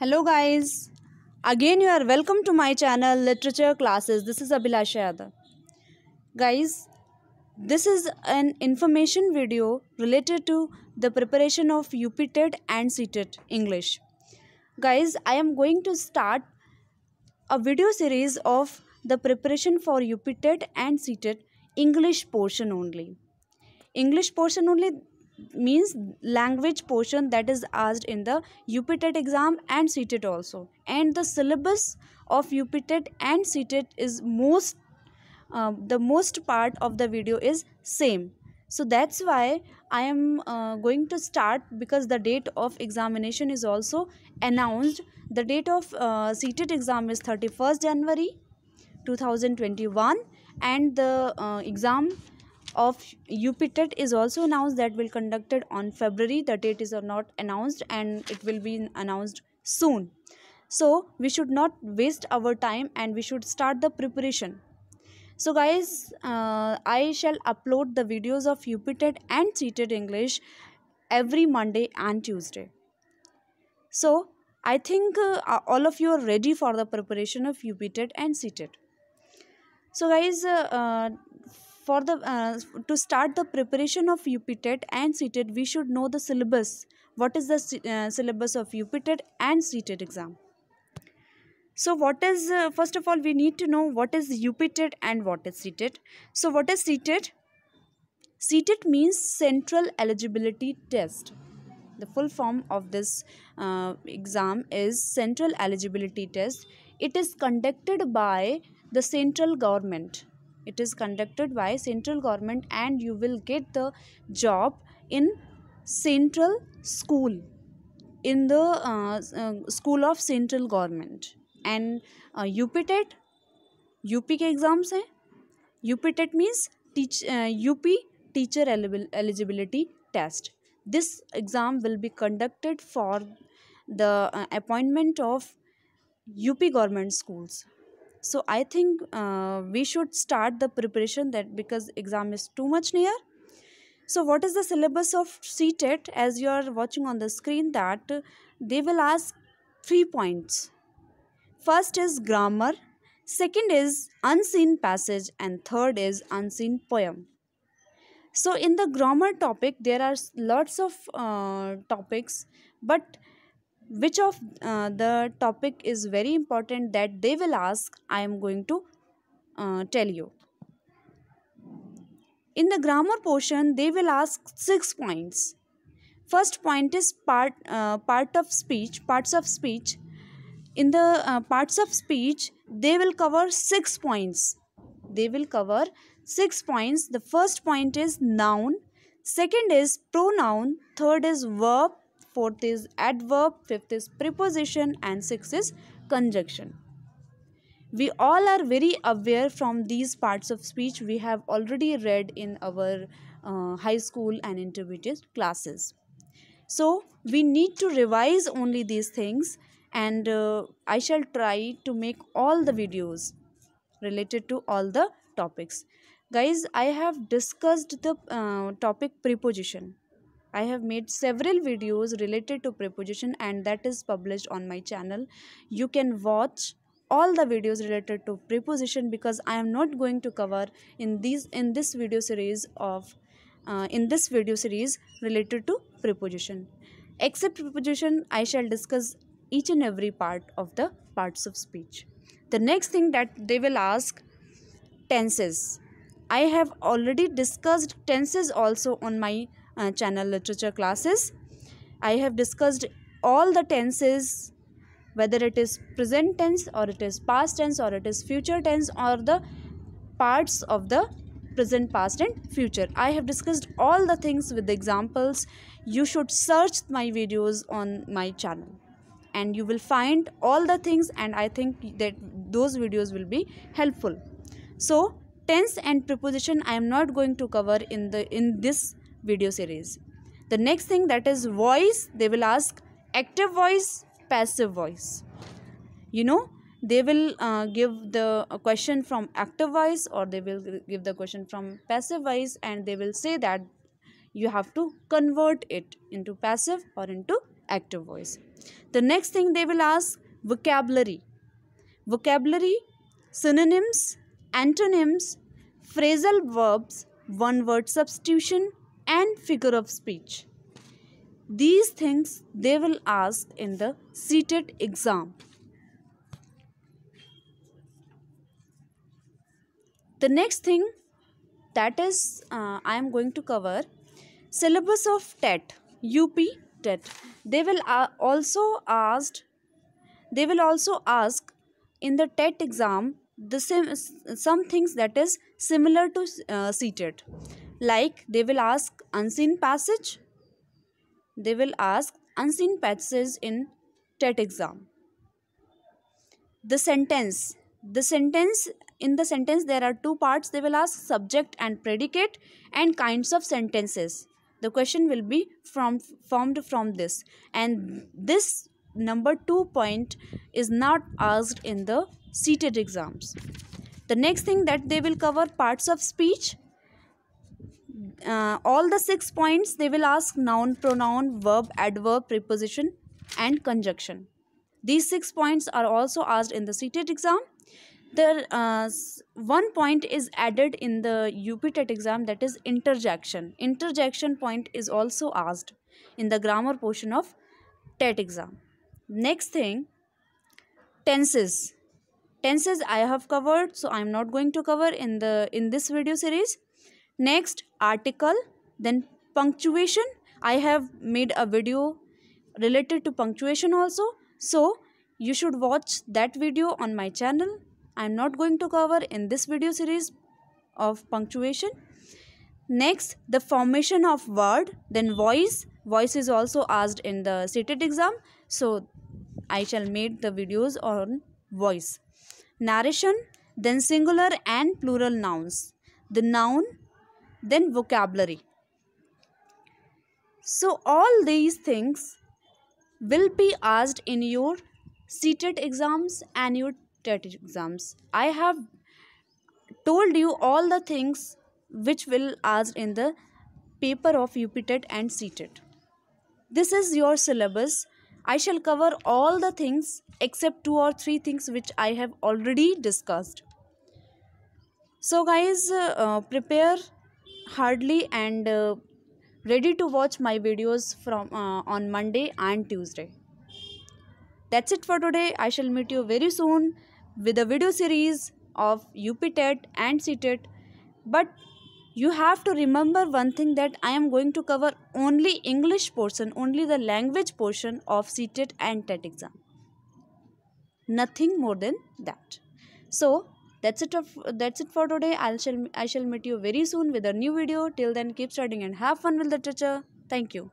Hello guys, again you are welcome to my channel Literature Classes. This is Abhilasha Yadav. Guys, this is an information video related to the preparation of UP TET and CTET English. Guys, I am going to start a video series of the preparation for UP TET and CTET English portion only. English portion only means language portion that is asked in the UPTET exam and CTET also and the syllabus of UPTET and CTET is most uh, the most part of the video is same so that's why I am uh, going to start because the date of examination is also announced the date of uh, CTET exam is 31st January 2021 and the uh, exam of UPTET is also announced that will conducted on February. The date is not announced and it will be announced soon. So we should not waste our time and we should start the preparation. So guys, uh, I shall upload the videos of UPTET and Cheated English every Monday and Tuesday. So I think uh, all of you are ready for the preparation of UPTET and Cheated. So guys, uh, uh for the uh, to start the preparation of UPTET and CTET, we should know the syllabus. What is the uh, syllabus of UPTET and CTET exam? So what is, uh, first of all, we need to know what is UPTET and what is CTET. So what is CTET? CTET means Central Eligibility Test. The full form of this uh, exam is Central Eligibility Test. It is conducted by the central government it is conducted by central government and you will get the job in central school in the uh, uh, school of central government and uh, uptet up ke exams hain uptet means up uh, teacher eligibility test this exam will be conducted for the appointment of up government schools so i think uh, we should start the preparation that because exam is too much near so what is the syllabus of ctet as you are watching on the screen that they will ask three points first is grammar second is unseen passage and third is unseen poem so in the grammar topic there are lots of uh, topics but which of uh, the topic is very important that they will ask i am going to uh, tell you in the grammar portion they will ask six points first point is part uh, part of speech parts of speech in the uh, parts of speech they will cover six points they will cover six points the first point is noun second is pronoun third is verb fourth is adverb, fifth is preposition and sixth is conjunction. We all are very aware from these parts of speech we have already read in our uh, high school and intermediate classes. So we need to revise only these things and uh, I shall try to make all the videos related to all the topics. Guys, I have discussed the uh, topic preposition. I have made several videos related to preposition and that is published on my channel. You can watch all the videos related to preposition because I am not going to cover in these in this video series of uh, in this video series related to preposition. Except preposition, I shall discuss each and every part of the parts of speech. The next thing that they will ask tenses. I have already discussed tenses also on my uh, channel literature classes. I have discussed all the tenses whether it is present tense or it is past tense or it is future tense or the parts of the present past and future i have discussed all the things with the examples you should search my videos on my channel and you will find all the things and i think that those videos will be helpful so tense and preposition i am not going to cover in the in this video series the next thing that is voice they will ask active voice passive voice you know they will uh, give the question from active voice or they will give the question from passive voice and they will say that you have to convert it into passive or into active voice the next thing they will ask vocabulary vocabulary synonyms antonyms phrasal verbs one word substitution and figure of speech. These things they will ask in the seated exam. The next thing that is uh, I am going to cover syllabus of TET, UP TET. They will uh, also asked they will also ask in the TET exam the same some things that is similar to uh, like they will ask unseen passage they will ask unseen passages in tet exam the sentence the sentence in the sentence there are two parts they will ask subject and predicate and kinds of sentences the question will be from formed from this and this number 2 point is not asked in the seated exams the next thing that they will cover parts of speech uh, all the six points they will ask noun pronoun verb adverb preposition and conjunction these six points are also asked in the CTET exam there uh, one point is added in the UPTET exam that is interjection interjection point is also asked in the grammar portion of TET exam next thing tenses tenses i have covered so i am not going to cover in the in this video series next article then punctuation i have made a video related to punctuation also so you should watch that video on my channel i am not going to cover in this video series of punctuation next the formation of word then voice voice is also asked in the seated exam so i shall make the videos on voice narration then singular and plural nouns the noun then vocabulary. So, all these things will be asked in your seated exams and your TET exams. I have told you all the things which will asked in the paper of UPTET and seated. This is your syllabus. I shall cover all the things except two or three things which I have already discussed. So guys, uh, prepare hardly and uh, ready to watch my videos from uh, on Monday and Tuesday. That's it for today. I shall meet you very soon with a video series of UPTET and CTET. But you have to remember one thing that I am going to cover only English portion, only the language portion of CTET and TET exam. Nothing more than that. So, that's it of that's it for today i shall i shall meet you very soon with a new video till then keep studying and have fun with literature thank you